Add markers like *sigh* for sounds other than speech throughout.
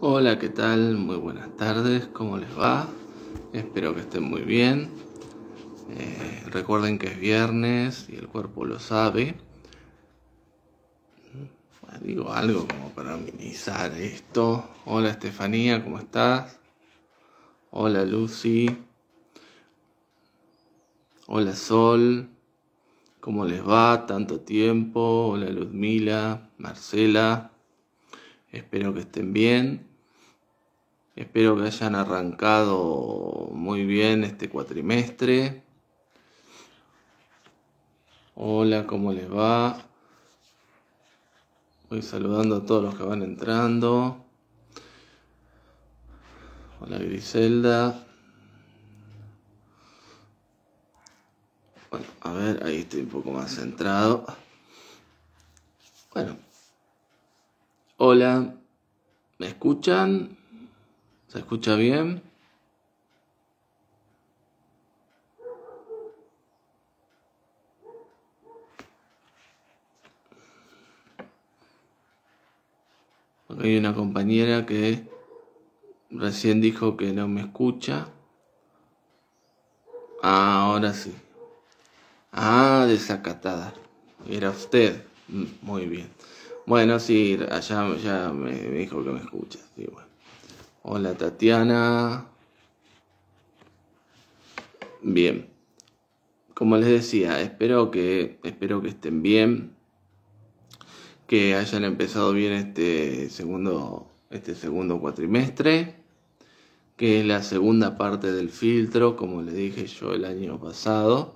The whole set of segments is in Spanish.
Hola, ¿qué tal? Muy buenas tardes, ¿cómo les va? Espero que estén muy bien. Eh, recuerden que es viernes y el cuerpo lo sabe. Digo algo como para minimizar esto. Hola Estefanía, ¿cómo estás? Hola Lucy. Hola Sol. ¿Cómo les va? Tanto tiempo. Hola Ludmila, Marcela. Espero que estén bien. Espero que hayan arrancado muy bien este cuatrimestre. Hola, ¿cómo les va? Voy saludando a todos los que van entrando. Hola Griselda. Bueno, a ver, ahí estoy un poco más centrado. Bueno. Hola. ¿Me escuchan? ¿Se escucha bien? hay una compañera que recién dijo que no me escucha. Ah, ahora sí. Ah, desacatada. Era usted. Mm, muy bien. Bueno, sí, allá ya me dijo que me escucha. Sí, bueno. Hola Tatiana. Bien. Como les decía, espero que, espero que estén bien, que hayan empezado bien este segundo, este segundo cuatrimestre, que es la segunda parte del filtro, como le dije yo el año pasado.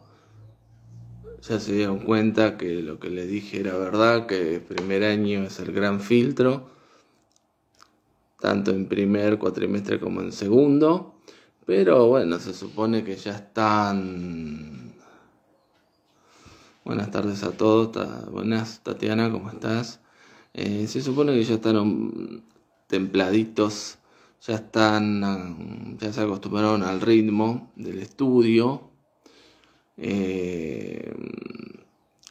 Ya se dieron cuenta que lo que les dije era verdad, que el primer año es el gran filtro tanto en primer cuatrimestre como en segundo, pero bueno, se supone que ya están... Buenas tardes a todos, buenas Tatiana, ¿cómo estás? Eh, se supone que ya están templaditos, ya están, ya se acostumbraron al ritmo del estudio, eh,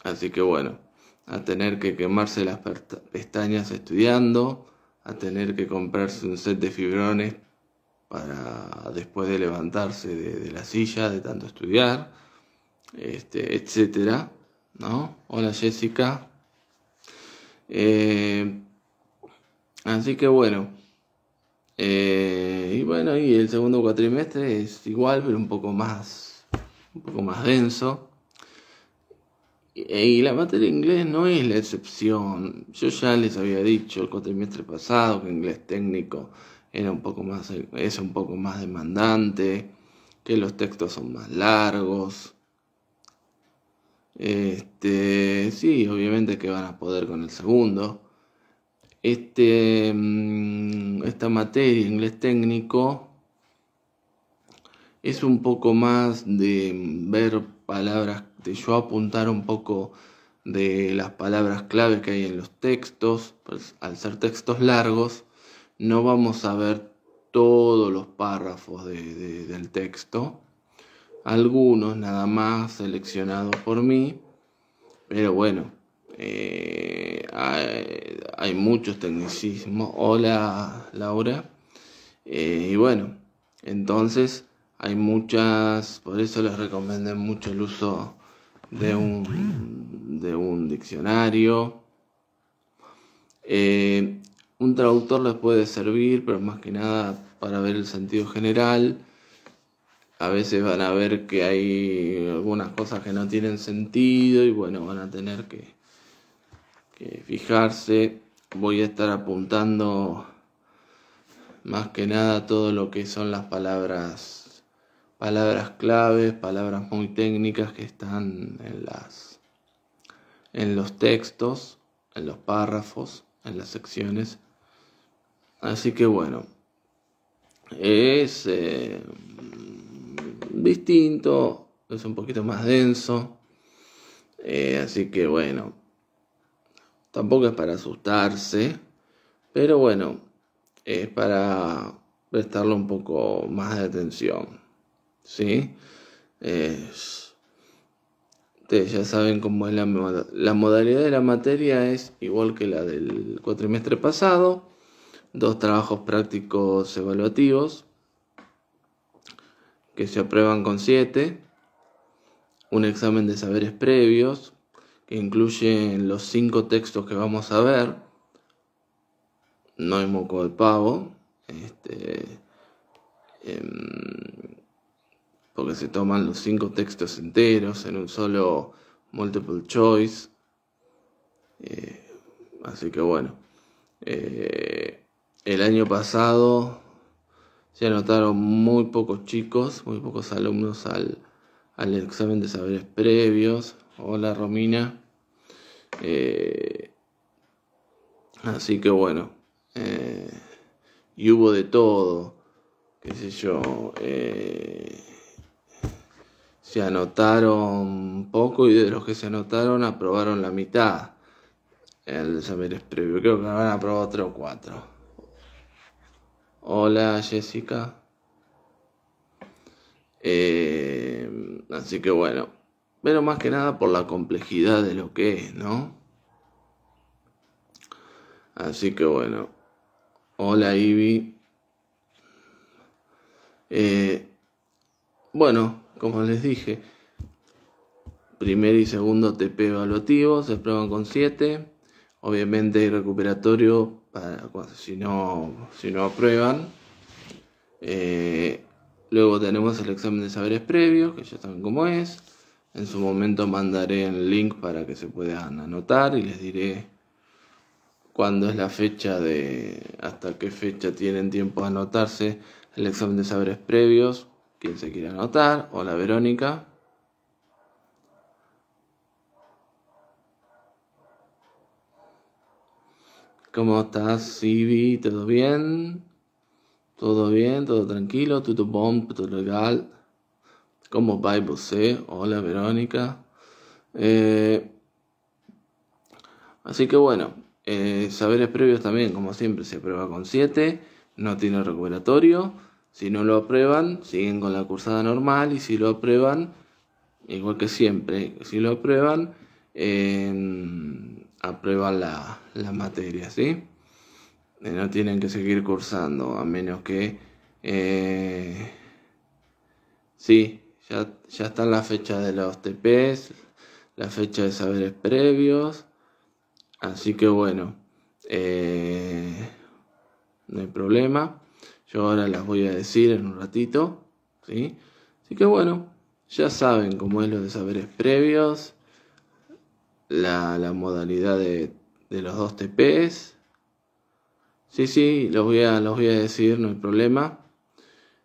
así que bueno, a tener que quemarse las pestañas estudiando, a tener que comprarse un set de fibrones para después de levantarse de, la silla, de tanto estudiar, este, etcétera. ¿No? Hola Jessica. Eh, así que bueno. Eh, y bueno, y el segundo cuatrimestre es igual, pero un poco más. Un poco más denso. Eh, y la materia inglés no es la excepción. Yo ya les había dicho el cuatrimestre pasado que inglés técnico era un poco más, es un poco más demandante, que los textos son más largos. Este, sí, obviamente que van a poder con el segundo. Este, mm, esta materia, inglés técnico, es un poco más de ver palabras yo apuntar un poco de las palabras claves que hay en los textos, pues al ser textos largos, no vamos a ver todos los párrafos del texto, algunos nada más seleccionados por mí, pero bueno, eh, hay, muchos tecnicismos. Hola Laura, eh, y bueno, entonces hay muchas, por eso les recomiendo mucho el uso de un, diccionario. Eh, un traductor les puede servir, pero más que nada para ver el sentido general. A veces van a ver que hay algunas cosas que no tienen sentido y bueno, van a tener que, que fijarse. Voy a estar apuntando más que nada todo lo que son las palabras palabras claves, palabras muy técnicas que están en, las, en los textos, en los párrafos, en las secciones. Así que bueno, es eh, distinto, es un poquito más denso. Eh, así que bueno, tampoco es para asustarse, pero bueno, es para prestarle un poco más de atención. ¿sí? ustedes ya saben cómo es la, la modalidad de la materia, es igual que la del cuatrimestre pasado, dos trabajos prácticos evaluativos que se aprueban con 7, un examen de saberes previos que incluye los cinco textos que vamos a ver, no hay moco de pavo, este, em, porque se toman los cinco textos enteros en un solo multiple choice. Eh, así que bueno, eh, el año pasado se anotaron muy pocos chicos, muy pocos alumnos al, examen de saberes previos. Hola Romina. Eh, así que bueno, y hubo de todo, qué sé yo se anotaron poco y de los que se anotaron aprobaron la mitad. El saber es previo, creo que van a aprobar otro cuatro. Hola Jessica. Eh, así que bueno, pero más que nada por la complejidad de lo que es, ¿no? Así que bueno, hola Ivy. Eh, bueno, como les dije, primer y segundo TP evaluativo se prueban con 7. Obviamente el recuperatorio, para, si, no, si no aprueban. Eh, luego tenemos el examen de saberes previos, que ya saben cómo es. En su momento mandaré el link para que se puedan anotar y les diré cuándo es la fecha de hasta qué fecha tienen tiempo de anotarse el examen de saberes previos ¿Quién se quiere anotar? Hola Verónica. ¿Cómo estás, Sibi? ¿Todo bien? ¿Todo bien? ¿Todo tranquilo? ¿Todo bom? ¿Todo legal? ¿Cómo va vos? Eh? Hola, Verónica. Eh, así que bueno, eh, saberes previos también, como siempre, se prueba con 7, no tiene recuperatorio. Si no lo aprueban, siguen con la cursada normal y si lo aprueban, igual que siempre, si lo aprueban, em, aprueban la, la, materia, ¿sí? Eh, no tienen que seguir cursando, a menos que... Eh, sí, ya, ya están las fechas de los TPs, la fecha de saberes previos, así que bueno, eh, no hay problema. Yo ahora las voy a decir en un ratito. ¿sí? Así que bueno, ya saben cómo es lo de saberes previos, la, modalidad de, los dos TPs. Sí, sí, los voy a, los voy a decir, no hay problema.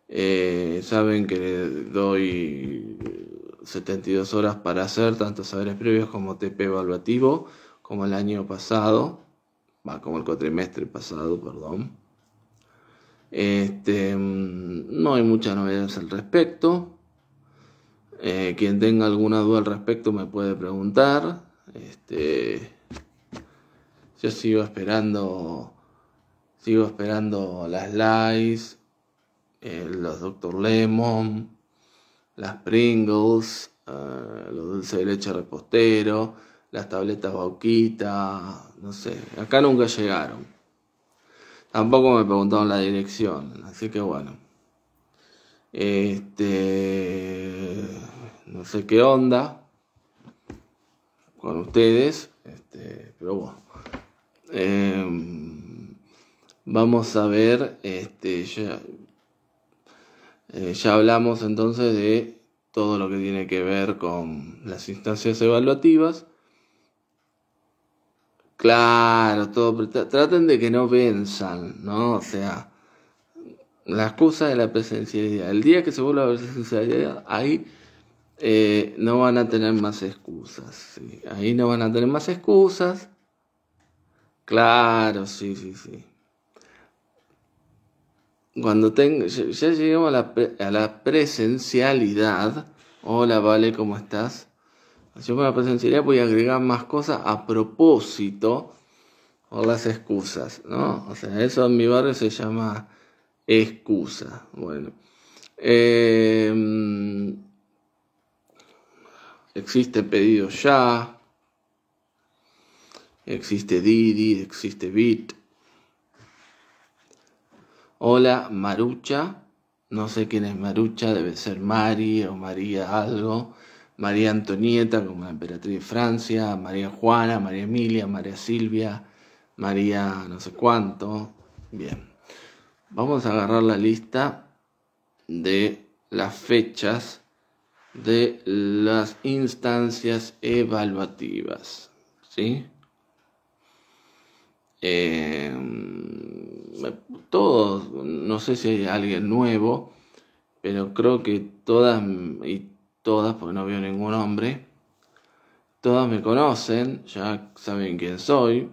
Eh, saben que le doy 72 horas para hacer tanto saberes previos como TP evaluativo, como el año pasado, va, como el cuatrimestre pasado, perdón. Este, mm, no hay muchas novedades al respecto. Eh, quien tenga alguna duda al respecto me puede preguntar. Este, yo sigo esperando, sigo esperando las Lies, eh, los Dr. Lemon, las Pringles, eh, los dulces de leche repostero, las tabletas Bauquita, no sé, acá nunca llegaron. Tampoco me preguntaron la dirección, así que bueno. Este. No sé qué onda con ustedes, este, pero bueno. Em, vamos a ver, este, eh, ya hablamos entonces de todo lo que tiene que ver con las instancias evaluativas. Claro, todo, traten de que no venzan, ¿no? O sea, la excusa de la presencialidad. El día que se vuelva a la presencialidad, ahí eh, no van a tener más excusas. Ahí no van a tener más excusas. Claro, sí, sí, sí. Cuando tengo, ya, ya lleguemos a la, a la presencialidad. Hola, Vale, ¿cómo estás? Yo con la presencialidad voy a agregar más cosas a propósito o las excusas, ¿no? O sea, eso en mi barrio se llama excusa. Bueno. Em, existe pedido ya. Existe Didi, existe Bit. Hola, Marucha. No sé quién es Marucha, debe ser Mari o María algo. María Antonieta como emperatriz de Francia, María Juana, María Emilia, María Silvia, María no sé cuánto. Bien, vamos a agarrar la lista de las fechas de las instancias evaluativas. ¿Sí? Eh, todos, no sé si hay alguien nuevo, pero creo que todas y todas, porque no veo ningún hombre. Todas me conocen, ya saben quién soy,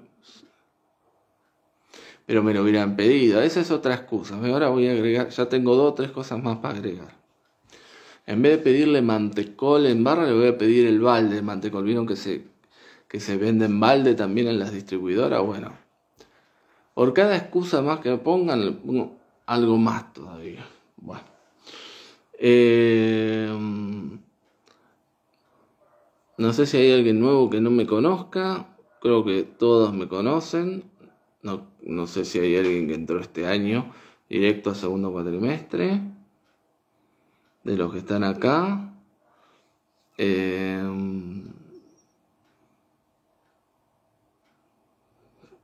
pero me lo hubieran pedido. Esa es otra excusa. Ahora voy a agregar, ya tengo dos o tres cosas más para agregar. En vez de pedirle mantecol en barra, le voy a pedir el balde mantecol. ¿Vieron que se, que se vende en balde también en las distribuidoras? Bueno, por cada excusa más que me pongan, pongo algo más todavía. Bueno. Eh, no sé si hay alguien nuevo que no me conozca. Creo que todos me conocen. No, sé si hay alguien que entró este año directo a segundo cuatrimestre. De los que están acá. Eh,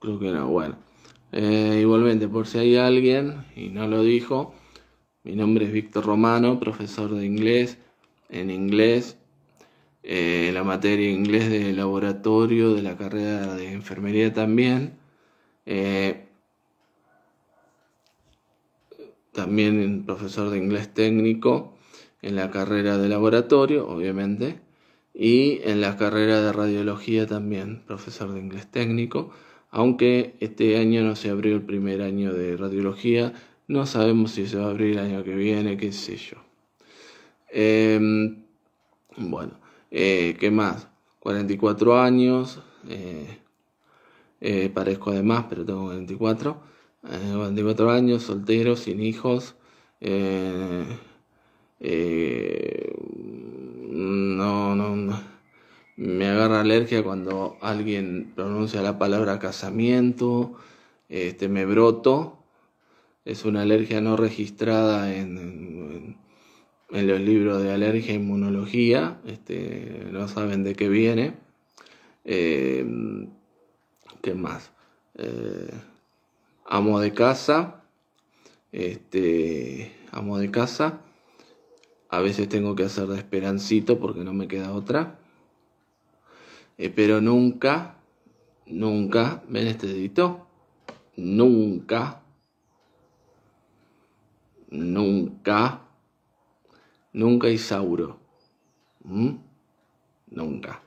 creo que no, bueno. Eh, igualmente, por si hay alguien y no lo dijo, mi nombre es Víctor Romano, profesor de inglés en inglés eh, la materia inglés de laboratorio, de la carrera de enfermería también. Eh, también profesor de inglés técnico en la carrera de laboratorio, obviamente, y en la carrera de radiología también, profesor de inglés técnico, aunque este año no se abrió el primer año de radiología, no sabemos si se va a abrir el año que viene, qué sé yo. Em, bueno, eh, ¿Qué más? 44 años. Eh, eh, parezco además pero tengo 44. 44 años, soltero, sin hijos. no, no, no me agarra alergia cuando alguien pronuncia la palabra casamiento, este, me broto, es una alergia no registrada en, en los libros de alergia e inmunología, este, no saben de qué viene. Eh, ¿Qué más? Eh, amo de casa, este, amo de casa. A veces tengo que hacer de esperancito porque no me queda otra. Eh, pero nunca, nunca, ven este dedito, nunca, nunca Nunca Isauro. ¿Mm? Nunca.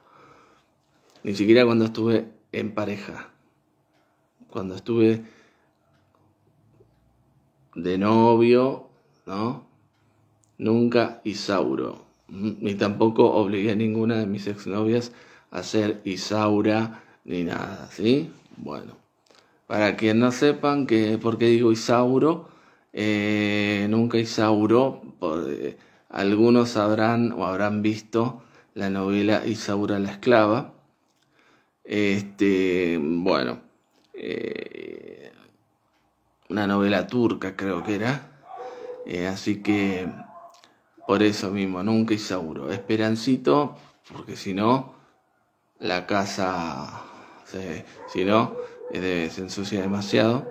Ni siquiera cuando estuve en pareja. Cuando estuve de novio, ¿no? Nunca Isauro. ¿Mm? Ni tampoco obligué a ninguna de mis exnovias a ser Isaura ni nada, ¿sí? Bueno. Para quien no sepan que por qué digo Isauro, eh, nunca Isauro, por, eh, algunos habrán o habrán visto la novela Isaura la Esclava. Este, bueno, eh, una novela turca creo que era. Eh, así que por eso mismo, nunca Isaura. Esperancito, porque si no, la casa, si no, eh, se ensucia demasiado.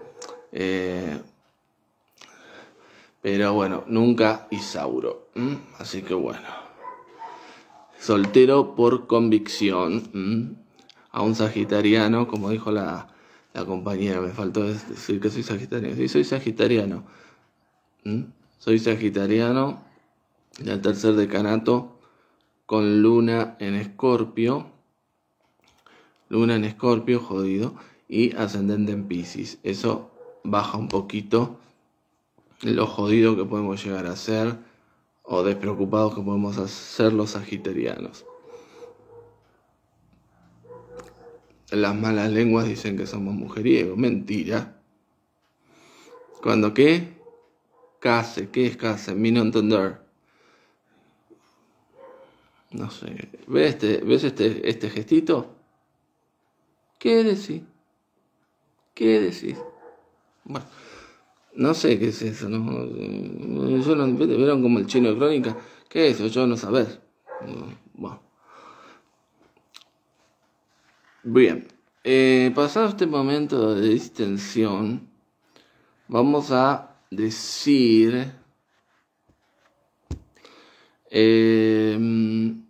Pero bueno, nunca Isauro. Así que bueno. Soltero por convicción. A un sagitariano, como dijo la, la, compañera, me faltó decir que soy sagitariano. Sí, soy sagitariano. Soy sagitariano del tercer decanato con luna en escorpio. Luna en escorpio, jodido. Y ascendente en piscis Eso baja un poquito lo jodido que podemos llegar a ser o despreocupados que podemos ser los sagitarianos. Las malas lenguas dicen que somos mujeriegos, mentira. Cuando qué? Case, ¿qué es case? Mi no entender. No sé. ¿Ves este, ¿ves este, este gestito? ¿Qué decir? ¿Qué decís? Bueno. No sé qué es eso, ¿no? Yo no vieron como el chino de crónica. ¿Qué es eso? Yo no saber. Bueno. Bien. Eh, pasado este momento de distensión, vamos a decir em,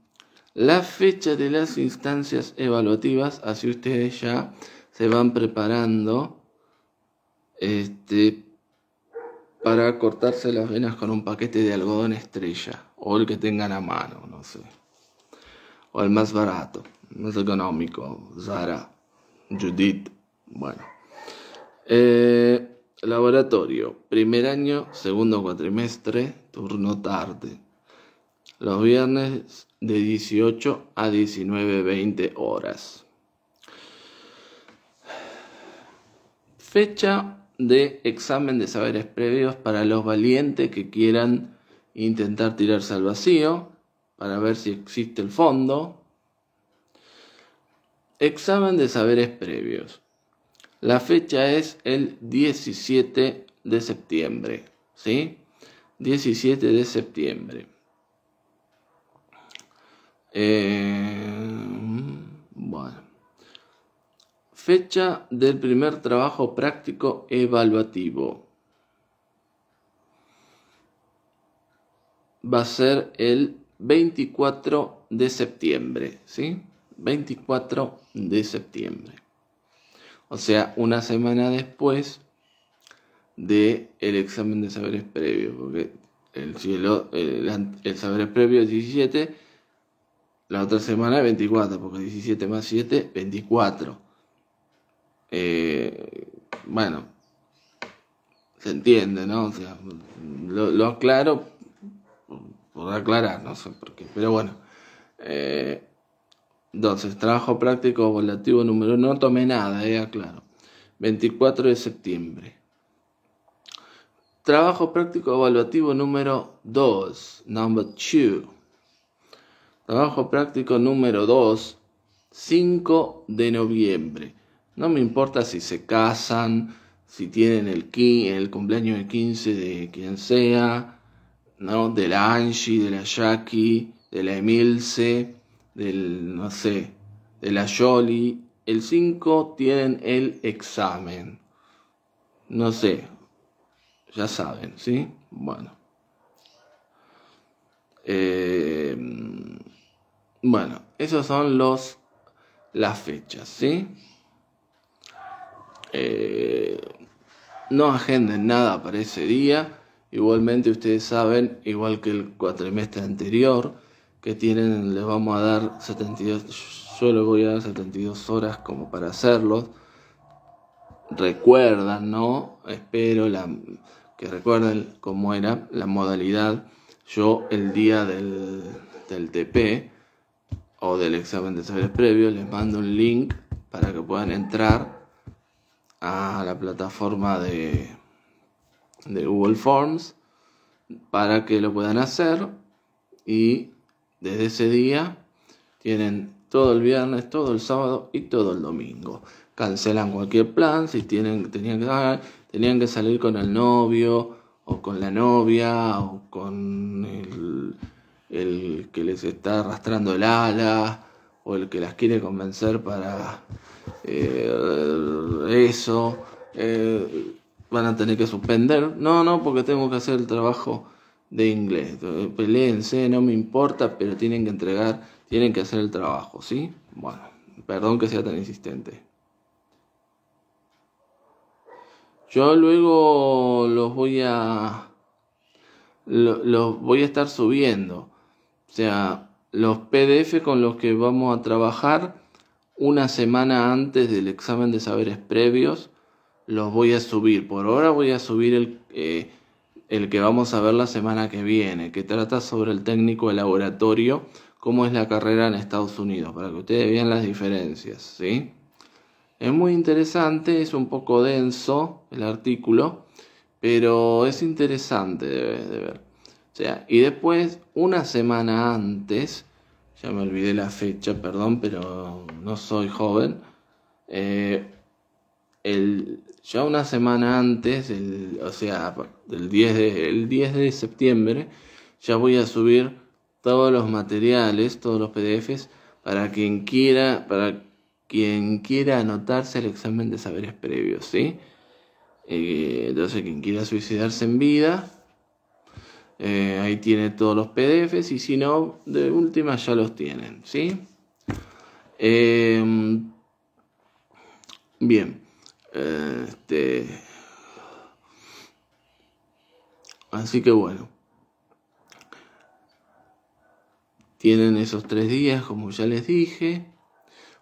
la fecha de las instancias evaluativas, así ustedes ya se van preparando este, para cortarse las venas con un paquete de algodón estrella o el que tengan a mano, no sé. O el más barato, más económico, Zara, Judith, bueno. Eh, laboratorio, primer año, segundo cuatrimestre, turno tarde. Los viernes de 18 a 19.20 horas. Fecha de examen de saberes previos para los valientes que quieran intentar tirarse al vacío, para ver si existe el fondo. Examen de saberes previos. La fecha es el 17 de septiembre, ¿sí? 17 de septiembre. Eh, mm, bueno. Fecha del primer trabajo práctico evaluativo. Va a ser el 24 de septiembre, ¿sí? 24 de septiembre. O sea, una semana después del el examen de saberes previos, porque el, cielo, el, saberes previo es 17, la otra semana 24, porque 17 más 7, 24. Eh, bueno, se entiende, ¿no? O sea, lo, aclaro por, aclarar, no sé por qué, pero bueno. Eh, entonces, trabajo práctico evaluativo número no tomé nada, eh, aclaro. 24 de septiembre. Trabajo práctico evaluativo número 2, number 2. Trabajo práctico número 2, 5 de noviembre. No me importa si se casan, si tienen el, el cumpleaños de 15 de quien sea, ¿no? De la Angie, de la Jackie, de la Emilce, del, no sé, de la Jolie. El 5 tienen el examen. No sé, ya saben, ¿sí? Bueno. Eh, mm, bueno, esos son los las fechas, ¿sí? Eh, no agenden nada para ese día. Igualmente ustedes saben, igual que el cuatrimestre anterior, que tienen, les vamos a dar 72, yo les voy a dar 72 horas como para hacerlo Recuerdan, ¿no? Espero la, que recuerden cómo era la modalidad. Yo el día del, del TP o del examen de saberes previo les mando un link para que puedan entrar a la plataforma de, de Google Forms para que lo puedan hacer y desde ese día tienen todo el viernes, todo el sábado y todo el domingo. Cancelan cualquier plan si tienen, tenían, que, tenían que salir con el novio o con la novia o con el, el que les está arrastrando el ala o el que las quiere convencer para eh, eso, eh, van a tener que suspender. No, no, porque tengo que hacer el trabajo de inglés. Peleense, no me importa, pero tienen que entregar, tienen que hacer el trabajo, ¿sí? Bueno, perdón que sea tan insistente. Yo luego los voy a los voy a estar subiendo. O sea, los PDF con los que vamos a trabajar una semana antes del examen de saberes previos, los voy a subir. Por ahora voy a subir el, eh, el que vamos a ver la semana que viene, que trata sobre el técnico de laboratorio, cómo es la carrera en Estados Unidos, para que ustedes vean las diferencias, ¿sí? Es muy interesante, es un poco denso el artículo, pero es interesante de, de ver. O sea, y después, una semana antes, ya me olvidé la fecha, perdón, pero no soy joven. Eh, ya una semana antes, o sea, el 10, de, 10 de septiembre, ya voy a subir todos los materiales, todos los PDFs, para quien quiera, para quien quiera anotarse el examen de saberes previos, ¿sí? Eh, entonces, quien quiera suicidarse en vida, eh, ahí tiene todos los PDFs y si no, de última ya los tienen, ¿sí? Em, bien. Este, así que bueno. Tienen esos tres días, como ya les dije.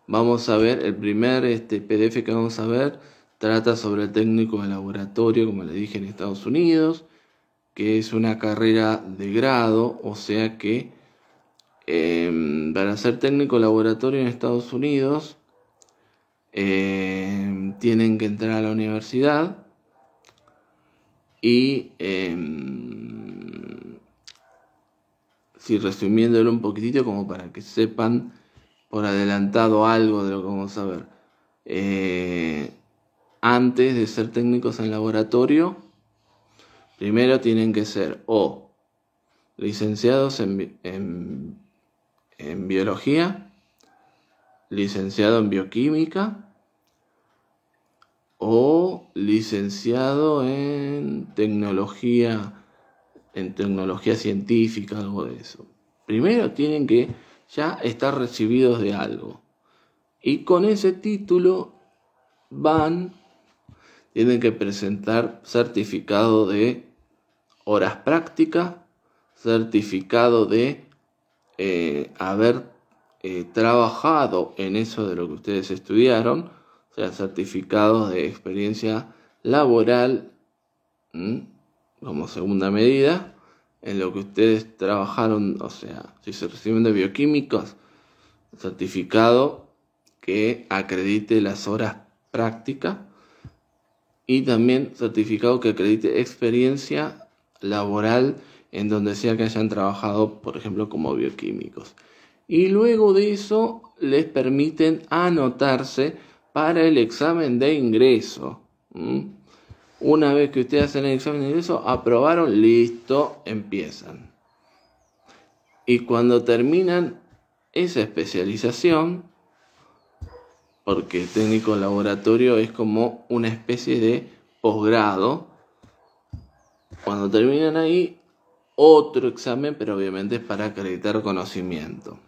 Vamos a ver, el primer este, PDF que vamos a ver trata sobre el técnico de laboratorio, como les dije, en Estados Unidos que es una carrera de grado, o sea que em, para ser técnico laboratorio en Estados Unidos em, tienen que entrar a la universidad y eh, si resumiéndolo un poquitito como para que sepan por adelantado algo de lo que vamos a ver eh, antes de ser técnicos en laboratorio Primero tienen que ser o licenciados en, biología, licenciado en bioquímica o licenciado en tecnología, en tecnología científica, algo de eso. Primero tienen que ya estar recibidos de algo. Y con ese título van, tienen que presentar certificado de horas prácticas, certificado de eh, haber eh, trabajado en eso de lo que ustedes estudiaron, o sea, certificados de experiencia laboral como segunda medida en lo que ustedes trabajaron, o sea, si se reciben de bioquímicos, certificado que acredite las horas prácticas y también certificado que acredite experiencia laboral en donde sea que hayan trabajado, por ejemplo, como bioquímicos. Y luego de eso les permiten anotarse para el examen de ingreso. Una vez que ustedes hacen el examen de ingreso, aprobaron, listo, empiezan. Y cuando terminan esa especialización, porque técnico laboratorio es como una especie de posgrado, cuando terminan ahí, otro examen, pero obviamente es para acreditar conocimiento.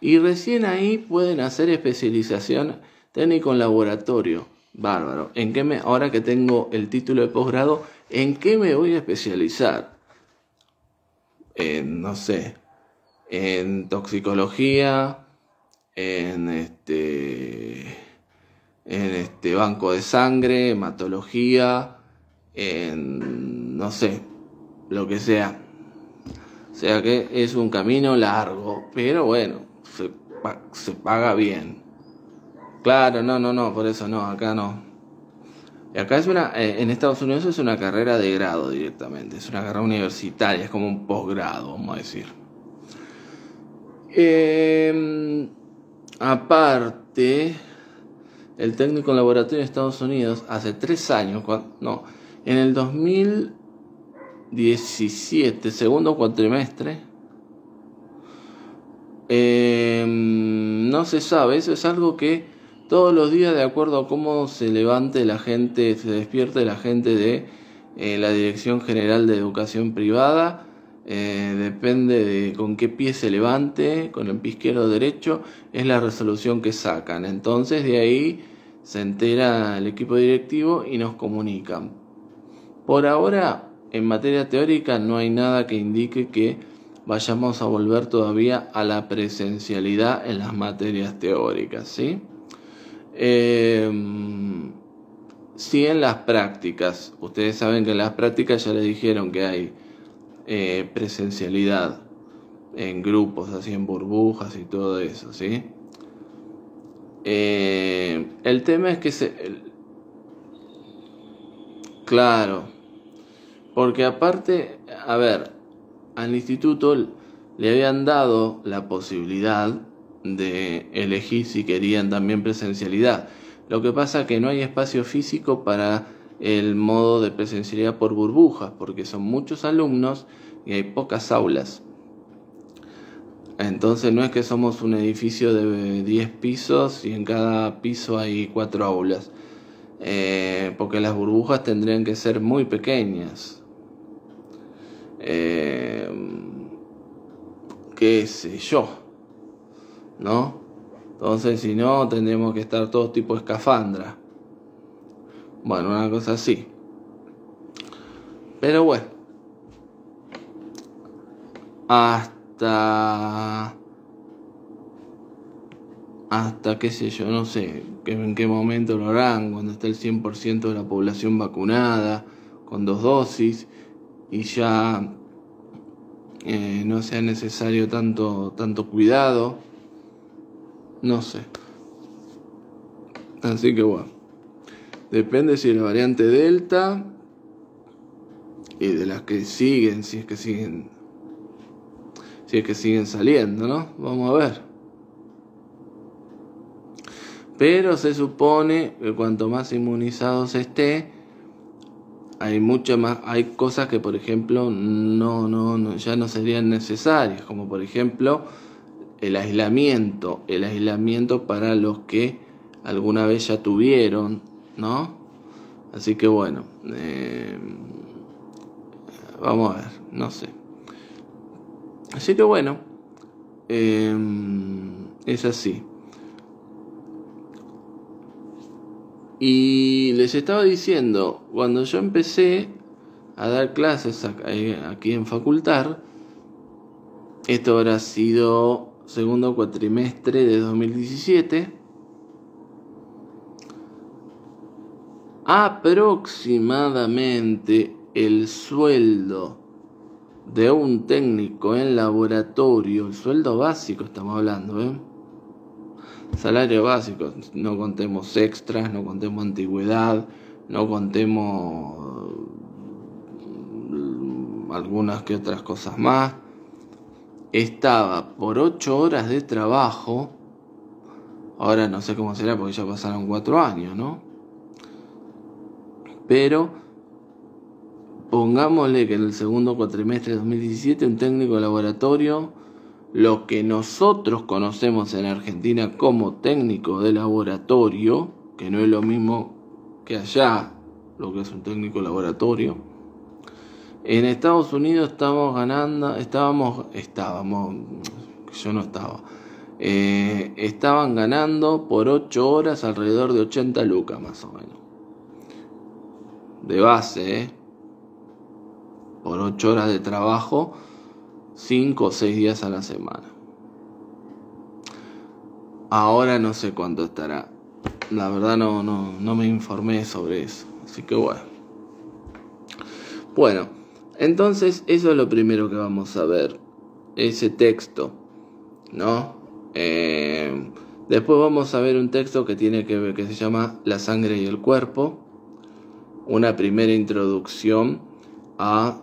Y recién ahí pueden hacer especialización técnico en laboratorio. Bárbaro. ¿En qué me, ahora que tengo el título de posgrado, ¿en qué me voy a especializar? En, no sé, en toxicología, en este, en este banco de sangre, hematología, en no sé, lo que sea. O sea que es un camino largo, pero bueno, se, paga bien. Claro, no, no, no, por eso no, acá no. acá es una, eh, en Estados Unidos es una carrera de grado directamente, es una carrera universitaria, es como un posgrado, vamos a decir. Em, aparte, el técnico en laboratorio en Estados Unidos hace tres años, no, en el 2000, 17, segundo cuatrimestre. Em, no se sabe, eso es algo que todos los días, de acuerdo a cómo se levante la gente, se despierte la gente de eh, la Dirección General de Educación Privada, eh, depende de con qué pie se levante, con el pie izquierdo derecho, es la resolución que sacan. Entonces de ahí se entera el equipo directivo y nos comunican. Por ahora en materia teórica no hay nada que indique que vayamos a volver todavía a la presencialidad en las materias teóricas, ¿sí? Em, sí en las prácticas. Ustedes saben que en las prácticas ya les dijeron que hay eh, presencialidad en grupos, así en burbujas y todo eso, ¿sí? Eh, el tema es que se... claro. Porque aparte, a ver, al instituto le habían dado la posibilidad de elegir si querían también presencialidad. Lo que pasa que no hay espacio físico para el modo de presencialidad por burbujas, porque son muchos alumnos y hay pocas aulas. Entonces no es que somos un edificio de 10 pisos y en cada piso hay 4 aulas, eh, porque las burbujas tendrían que ser muy pequeñas, eh, qué sé yo, ¿no? Entonces, si no, tenemos que estar todos tipo escafandra. Bueno, una cosa así. Pero bueno. Hasta... Hasta qué sé yo, no sé en qué momento lo harán, cuando esté el 100% de la población vacunada, con dos dosis y ya eh, no sea necesario tanto, tanto cuidado. No sé. Así que bueno. Depende si la variante Delta y de las que siguen, si es que siguen. Si es que siguen saliendo, ¿no? Vamos a ver. Pero se supone que cuanto más inmunizados esté, hay mucho más, hay cosas que por ejemplo no, no, ya no serían necesarias, como por ejemplo el aislamiento, el aislamiento para los que alguna vez ya tuvieron, ¿no? Así que bueno, eh, vamos a ver, no sé. Así que bueno, eh, es así. Y les estaba diciendo, cuando yo empecé a dar clases eh, aquí en facultad, esto habrá sido segundo cuatrimestre de 2017, aproximadamente el sueldo de un técnico en laboratorio, el sueldo básico estamos hablando, ¿eh? salario básico, no contemos extras, no contemos antigüedad, no contemos mm, algunas que otras cosas más, estaba por ocho horas de trabajo, ahora no sé cómo será porque ya pasaron cuatro años, ¿no? Pero pongámosle que en el segundo cuatrimestre de 2017 un técnico de laboratorio lo que nosotros conocemos en Argentina como técnico de laboratorio, que no es lo mismo que allá, lo que es un técnico de laboratorio. En Estados Unidos estábamos ganando, estábamos, estábamos, yo no estaba, eh, estaban ganando por 8 horas alrededor de 80 lucas más o menos. De base, eh, por 8 horas de trabajo, 5 o 6 días a la semana. Ahora no sé cuánto estará. La verdad no, no, me informé sobre eso. Así que bueno. Bueno, entonces eso es lo primero que vamos a ver. Ese texto. ¿No? Eh, después vamos a ver un texto que tiene que ver, que se llama La sangre y el cuerpo. Una primera introducción a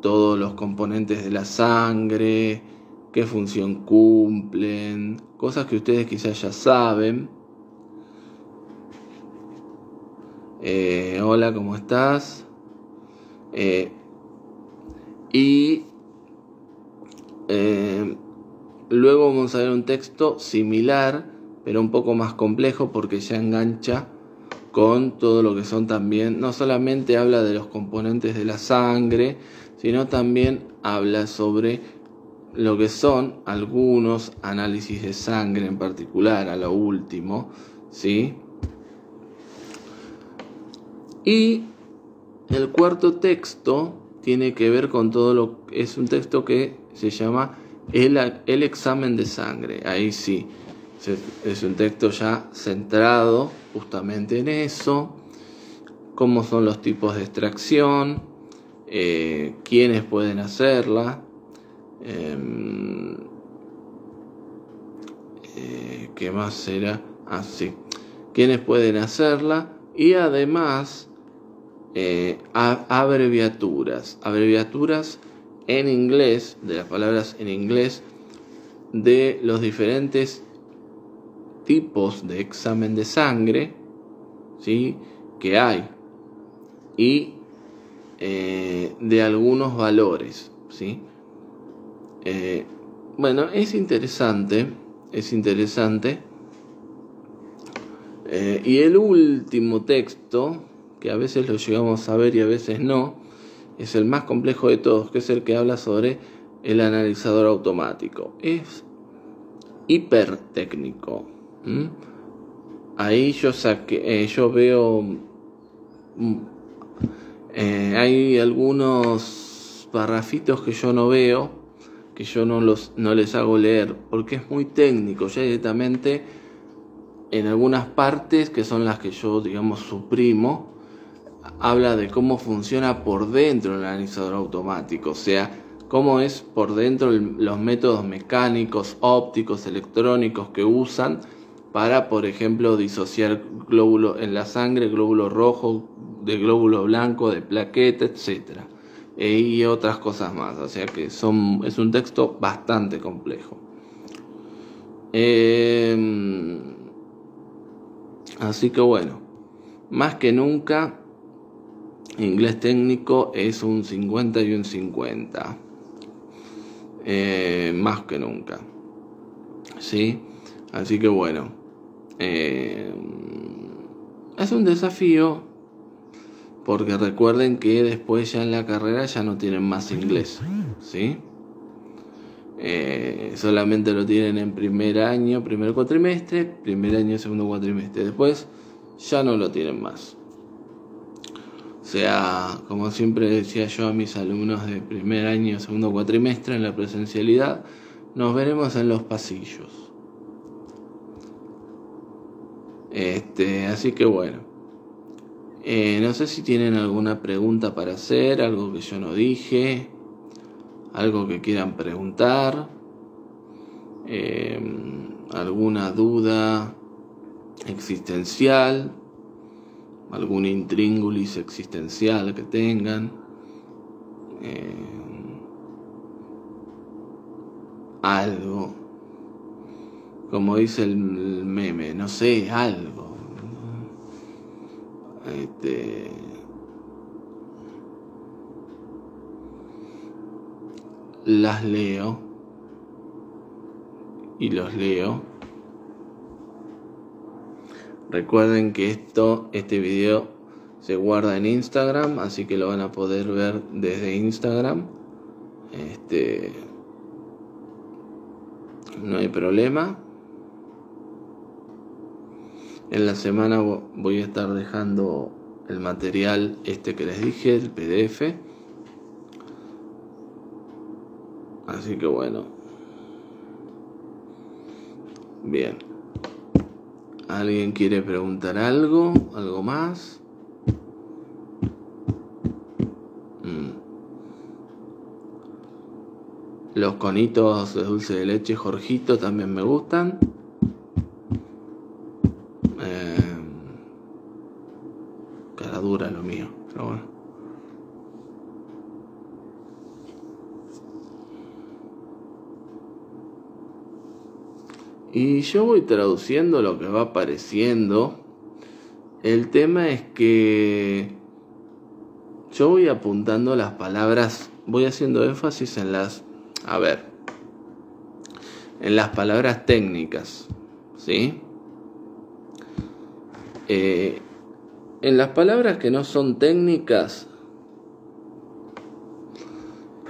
todos los componentes de la sangre, qué función cumplen, cosas que ustedes quizás ya saben. Eh, hola, ¿cómo estás? Eh, y eh, luego vamos a ver un texto similar, pero un poco más complejo porque ya engancha con todo lo que son también, no solamente habla de los componentes de la sangre, sino también habla sobre lo que son algunos análisis de sangre en particular, a lo último, ¿sí? Y el cuarto texto tiene que ver con todo lo que es un texto que se llama el, el examen de sangre, ahí sí, es un texto ya centrado justamente en eso, cómo son los tipos de extracción, eh, quiénes pueden hacerla, em, eh, qué más será así, ah, quiénes pueden hacerla y además eh, abreviaturas, abreviaturas en inglés, de las palabras en inglés, de los diferentes tipos de examen de sangre ¿sí? que hay. Y eh, de algunos valores, ¿sí? Eh, bueno, es interesante, es interesante. Eh, y el último texto, que a veces lo llegamos a ver y a veces no, es el más complejo de todos, que es el que habla sobre el analizador automático. Es hiper técnico Ahí yo saqué, yo veo mm, eh, hay algunos parrafitos que yo no veo, que yo no, los, no les hago leer, porque es muy técnico, ya directamente en algunas partes, que son las que yo, digamos, suprimo, habla de cómo funciona por dentro el analizador automático, o sea, cómo es por dentro los métodos mecánicos, ópticos, electrónicos que usan para, por ejemplo, disociar glóbulos en la sangre, glóbulos rojos, de glóbulo blanco, de plaqueta, etc. E, y otras cosas más. O sea que son, es un texto bastante complejo. Em, así que bueno, más que nunca, inglés técnico es un 50 y un 50. Eh, más que nunca. ¿Sí? Así que bueno. Eh, es un desafío porque recuerden que después ya en la carrera ya no tienen más inglés, ¿sí? Eh, solamente lo tienen en primer año, primer cuatrimestre, primer año, segundo cuatrimestre. Después ya no lo tienen más. O sea, como siempre decía yo a mis alumnos de primer año, segundo cuatrimestre en la presencialidad, nos veremos en los pasillos. Este, así que bueno. Eh, no sé si tienen alguna pregunta para hacer, algo que yo no dije, algo que quieran preguntar, em, alguna duda existencial, algún intríngulis existencial que tengan. Em, algo como dice el meme, no sé, algo. Este. Las leo y los leo. Recuerden que esto, este video se guarda en Instagram, así que lo van a poder ver desde Instagram. Este, no hay problema. En la semana voy a estar dejando el material este que les dije, el PDF. Así que bueno. Bien. ¿Alguien quiere preguntar algo? ¿Algo más? Mm. Los conitos de dulce de leche Jorgito también me gustan. yo voy traduciendo lo que va apareciendo. El tema es que yo voy apuntando las palabras, voy haciendo énfasis en las, a ver, en las palabras técnicas, ¿sí? Eh, en las palabras que no son técnicas,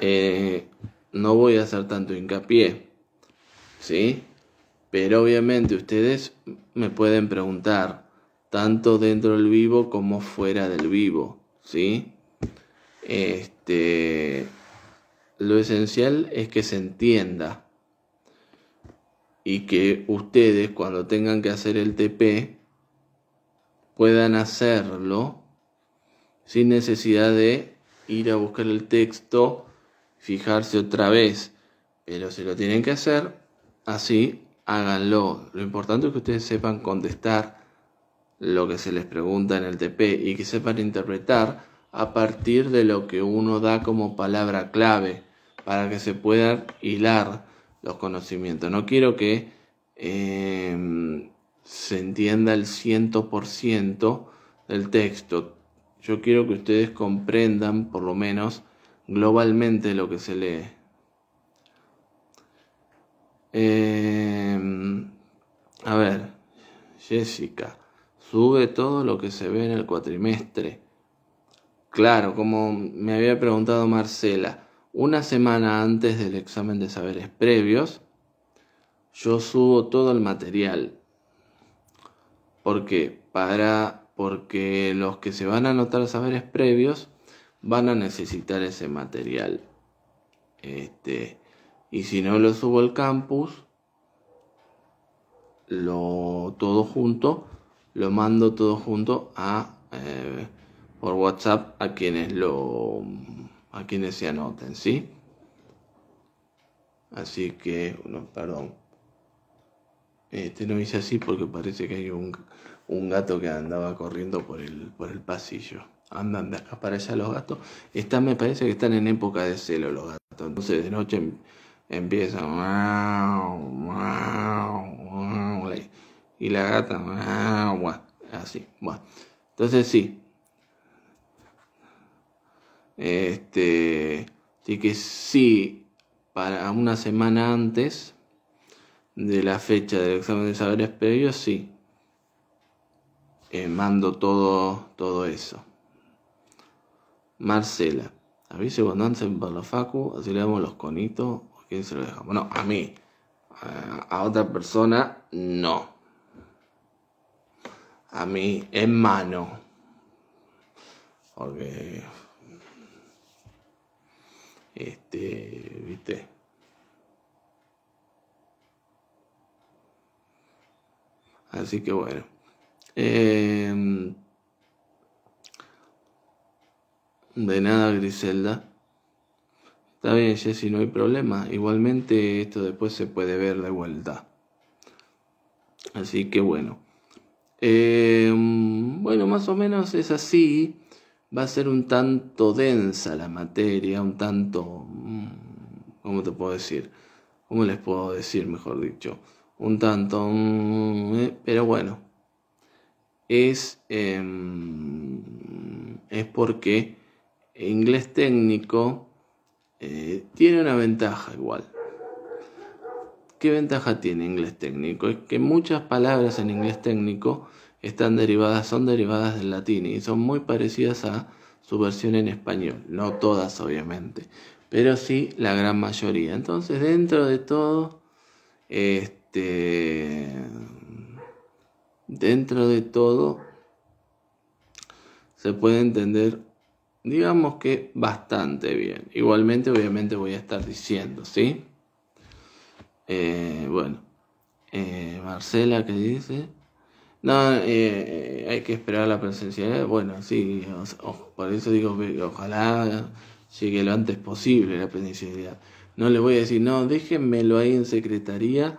eh, no voy a hacer tanto hincapié, ¿sí? Pero obviamente ustedes me pueden preguntar, tanto dentro del vivo como fuera del vivo, ¿sí? Este, lo esencial es que se entienda y que ustedes cuando tengan que hacer el TP puedan hacerlo sin necesidad de ir a buscar el texto, fijarse otra vez, pero si lo tienen que hacer así háganlo. Lo importante es que ustedes sepan contestar lo que se les pregunta en el TP y que sepan interpretar a partir de lo que uno da como palabra clave para que se puedan hilar los conocimientos. No quiero que em, se entienda el 100% del texto. Yo quiero que ustedes comprendan por lo menos globalmente lo que se lee. Em, a ver, Jessica, sube todo lo que se ve en el cuatrimestre. Claro, como me había preguntado Marcela, una semana antes del examen de saberes previos, yo subo todo el material. ¿Por qué? Para, porque los que se van a anotar saberes previos van a necesitar ese material. Este, y si no lo subo al campus, lo todo junto, lo mando todo junto a eh, por WhatsApp a quienes lo a quienes se anoten, ¿sí? Así que, perdón. Este no hice así porque parece que hay un, gato que andaba corriendo por el, por el pasillo. Andan de acá para allá los gatos. Están, me parece que están en época de celo los gatos. Entonces de noche empieza y la gata así entonces sí este así que sí para una semana antes de la fecha del examen de saberes previos sí eh, mando todo todo eso Marcela avise cuando anden por la facu así le damos los conitos quién se lo deja? Bueno, a mí. A, otra persona, no. A mí, en mano. Porque. Este, viste. Así que bueno. Em, de nada, Griselda. Está bien, Jessy, no hay problema. Igualmente esto después se puede ver de vuelta. Así que bueno. Eh, bueno, más o menos es así. Va a ser un tanto densa la materia, un tanto... Mm, ¿Cómo te puedo decir? ¿Cómo les puedo decir, mejor dicho? Un tanto... Mm, eh, pero bueno. Es... Em, es porque inglés técnico eh, tiene una ventaja igual. ¿Qué ventaja tiene inglés técnico? Es que muchas palabras en inglés técnico están derivadas, son derivadas del latín y son muy parecidas a su versión en español. No todas, obviamente, pero sí la gran mayoría. Entonces, dentro de todo, este, dentro de todo, se puede entender digamos que bastante bien. Igualmente, obviamente, voy a estar diciendo, ¿sí? Eh, bueno, eh, Marcela, ¿qué dice? No, eh, hay que esperar la presencialidad. Bueno, sí, por eso digo que ojalá llegue lo antes posible la presencialidad. No le voy a decir, no, déjenmelo ahí en secretaría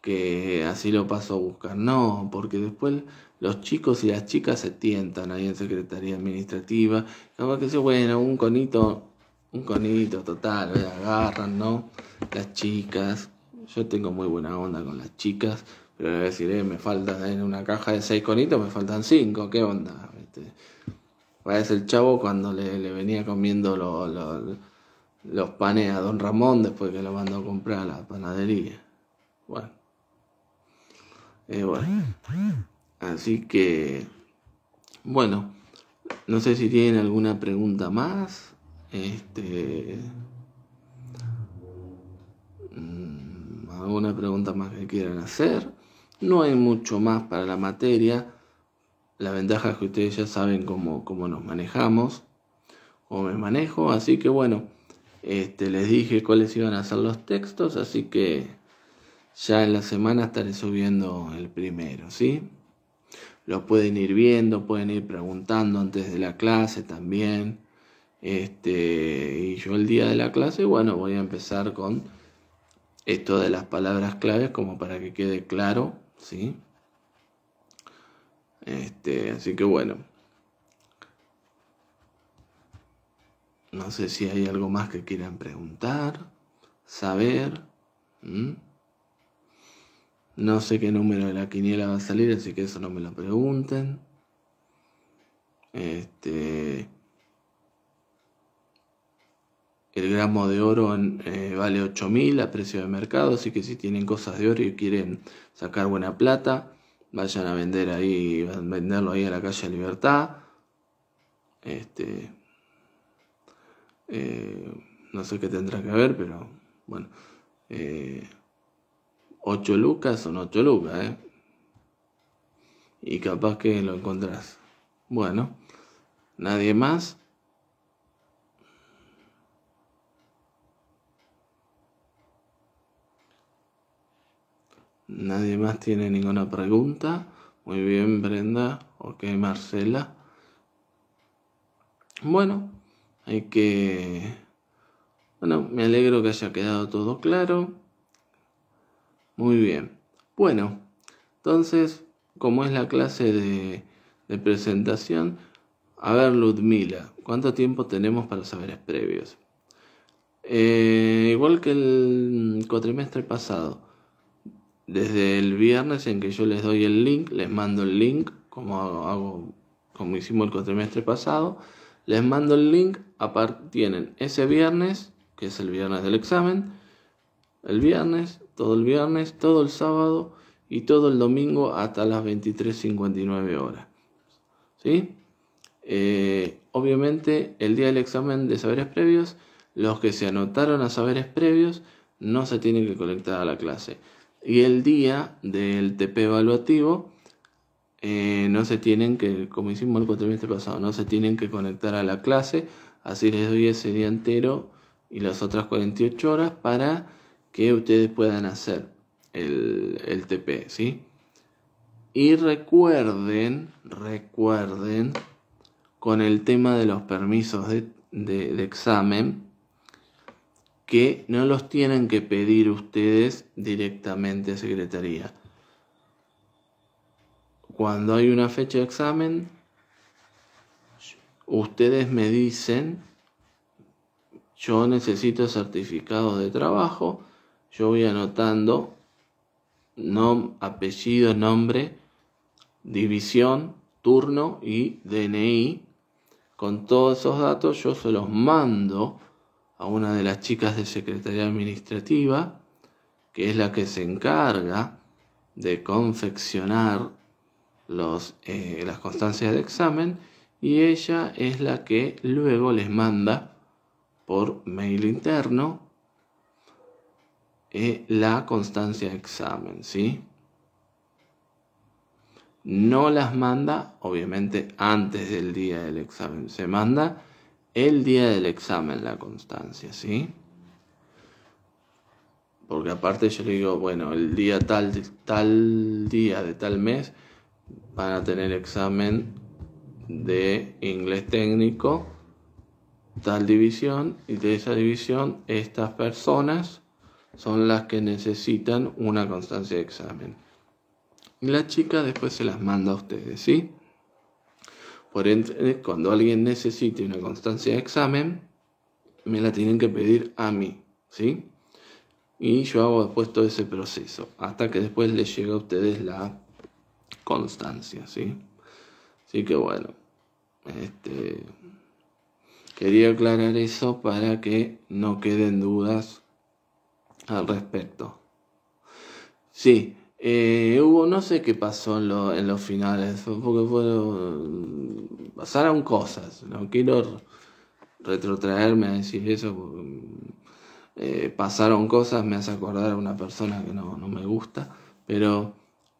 que así lo paso a buscar. No, porque después los chicos y las chicas se tientan ahí en Secretaría Administrativa. como que dice, bueno, un conito, un conito total, agarran, ¿no? Las chicas. Yo tengo muy buena onda con las chicas, pero a eh, me falta en una caja de seis conitos, me faltan cinco, ¿qué onda? Este, parece el chavo cuando le, venía comiendo los panes a don Ramón después que lo mandó a comprar a la panadería. Bueno. Eh, bueno. Así que, bueno, no sé si tienen alguna pregunta más. Este, mm, alguna pregunta más que quieran hacer. No hay mucho más para la materia. La ventaja es que ustedes ya saben cómo, nos manejamos o me manejo. Así que bueno, este, les dije cuáles iban a ser los textos. Así que ya en la semana estaré subiendo el primero, ¿sí? Lo pueden ir viendo, pueden ir preguntando antes de la clase también. Este, y yo el día de la clase, bueno, voy a empezar con esto de las palabras claves como para que quede claro, ¿sí? Este, así que bueno. No sé si hay algo más que quieran preguntar, saber. No sé qué número de la quiniela va a salir, así que eso no me lo pregunten. Este. El gramo de oro eh, vale 8.000 a precio de mercado, así que si tienen cosas de oro y quieren sacar buena plata, vayan a vender ahí, a venderlo ahí a la calle Libertad. Este, eh, no sé qué tendrá que ver, pero bueno. Eh, 8 lucas son 8 lucas, ¿eh? Y capaz que lo encontrás. Bueno, nadie más. Nadie más tiene ninguna pregunta. Muy bien, Brenda. Ok, Marcela. Bueno, hay que... Bueno, me alegro que haya quedado todo claro. Muy bien. Bueno, entonces, como es la clase de, presentación, a ver, Ludmila, ¿cuánto tiempo tenemos para saberes previos? Eh, igual que el cuatrimestre pasado, desde el viernes en que yo les doy el link, les mando el link, como hago, como hicimos el cuatrimestre pasado, les mando el link, tienen ese viernes, que es el viernes del examen, el viernes, todo el viernes, todo el sábado y todo el domingo hasta las 23.59 horas. ¿Sí? Eh, obviamente, el día del examen de saberes previos, los que se anotaron a saberes previos no se tienen que conectar a la clase. Y el día del TP evaluativo, eh, no se tienen que, como hicimos el cuatrimestre pasado, no se tienen que conectar a la clase. Así les doy ese día entero y las otras 48 horas para que ustedes puedan hacer el, TP, ¿sí? Y recuerden, recuerden, con el tema de los permisos de, examen, que no los tienen que pedir ustedes directamente a Secretaría. Cuando hay una fecha de examen, ustedes me dicen, yo necesito certificados de trabajo yo voy anotando apellido, nombre, división, turno y DNI. Con todos esos datos yo se los mando a una de las chicas de Secretaría Administrativa, que es la que se encarga de confeccionar eh, las constancias de examen y ella es la que luego les manda por mail interno eh, la constancia de examen, ¿sí? No las manda, obviamente, antes del día del examen. Se manda el día del examen la constancia, ¿sí? Porque aparte yo le digo, bueno, el día tal, tal día de tal mes van a tener examen de inglés técnico, tal división, y de esa división estas personas son las que necesitan una constancia de examen. Y la chica después se las manda a ustedes, ¿sí? Por ende, cuando alguien necesite una constancia de examen, me la tienen que pedir a mí, ¿sí? Y yo hago después todo ese proceso, hasta que después les llegue a ustedes la constancia, ¿sí? Así que bueno, este, quería aclarar eso para que no queden dudas al respecto. Sí, eh, hubo, no sé qué pasó en, en los finales, porque pasaron cosas, no quiero retrotraerme a decir eso, eh, pasaron cosas, me hace acordar a una persona que no, me gusta, pero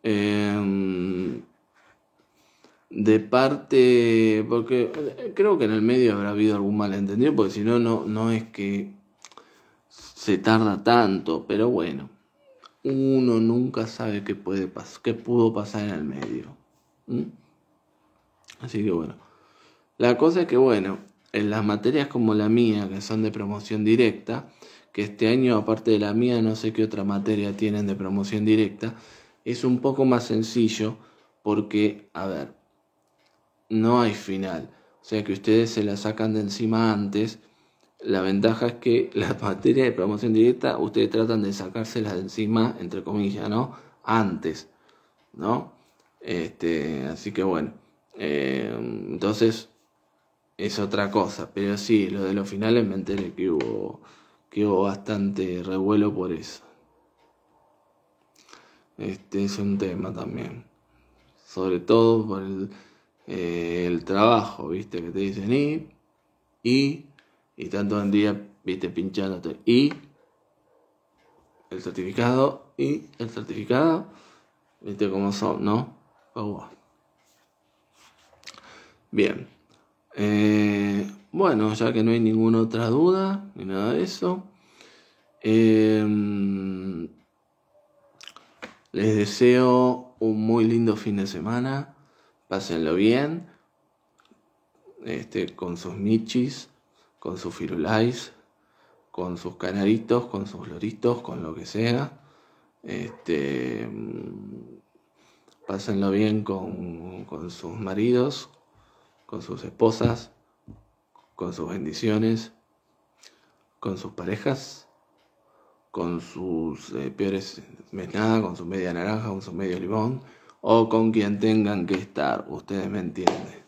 em, de parte, porque eh, creo que en el medio habrá habido algún malentendido, porque si no, no es que se tarda tanto, pero bueno, uno nunca sabe qué, puede qué pudo pasar en el medio. Así que bueno, la cosa es que bueno, en las materias como la mía, que son de promoción directa, que este año aparte de la mía no sé qué otra materia tienen de promoción directa, es un poco más sencillo porque, a ver, no hay final. O sea que ustedes se la sacan de encima antes la ventaja es que *laughs* las materias de promoción directa ustedes tratan de sacárselas de encima, entre comillas, ¿no? Antes, ¿no? Este, así que bueno, eh, entonces es otra cosa, pero sí, lo de los finales me enteré que hubo, que hubo bastante revuelo por eso. Este es un tema también, sobre todo por el, eh, el trabajo, ¿viste? Que te dicen y y tanto día viste, pinchándote. Y el certificado, y el certificado, viste cómo son, ¿no? Bien. Eh, bueno, ya que no hay ninguna otra duda, ni nada de eso. Em, les deseo un muy lindo fin de semana. Pásenlo bien. Este, con sus michis con sus firulais, con sus canaritos, con sus loritos, con lo que sea. Este, mm, pásenlo bien con, sus maridos, con sus esposas, con sus bendiciones, con sus parejas, con sus eh, peores nada, con su media naranja, con su medio limón, o con quien tengan que estar, ustedes me entienden.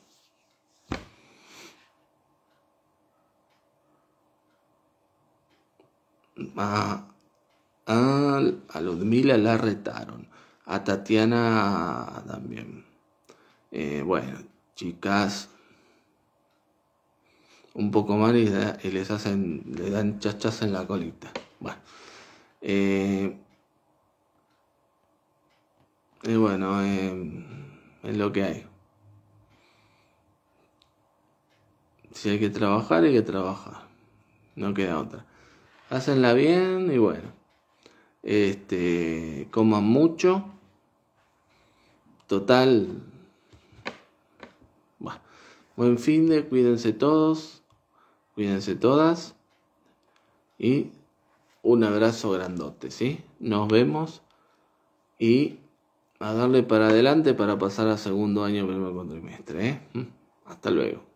a, a, Ludmila la retaron, a Tatiana también. Eh, bueno, chicas, un poco mal y, les hacen, le dan chachas en la colita. Bueno. y eh, eh, bueno, es lo que hay. Si hay que trabajar, hay que trabajar. No queda otra. Hácenla bien y bueno. Este, coman mucho. Total. buen fin de, cuídense todos, cuídense todas. Y un abrazo grandote, ¿sí? Nos vemos y a darle para adelante para pasar al segundo año primer trimestre, ¿eh? mm. Hasta luego.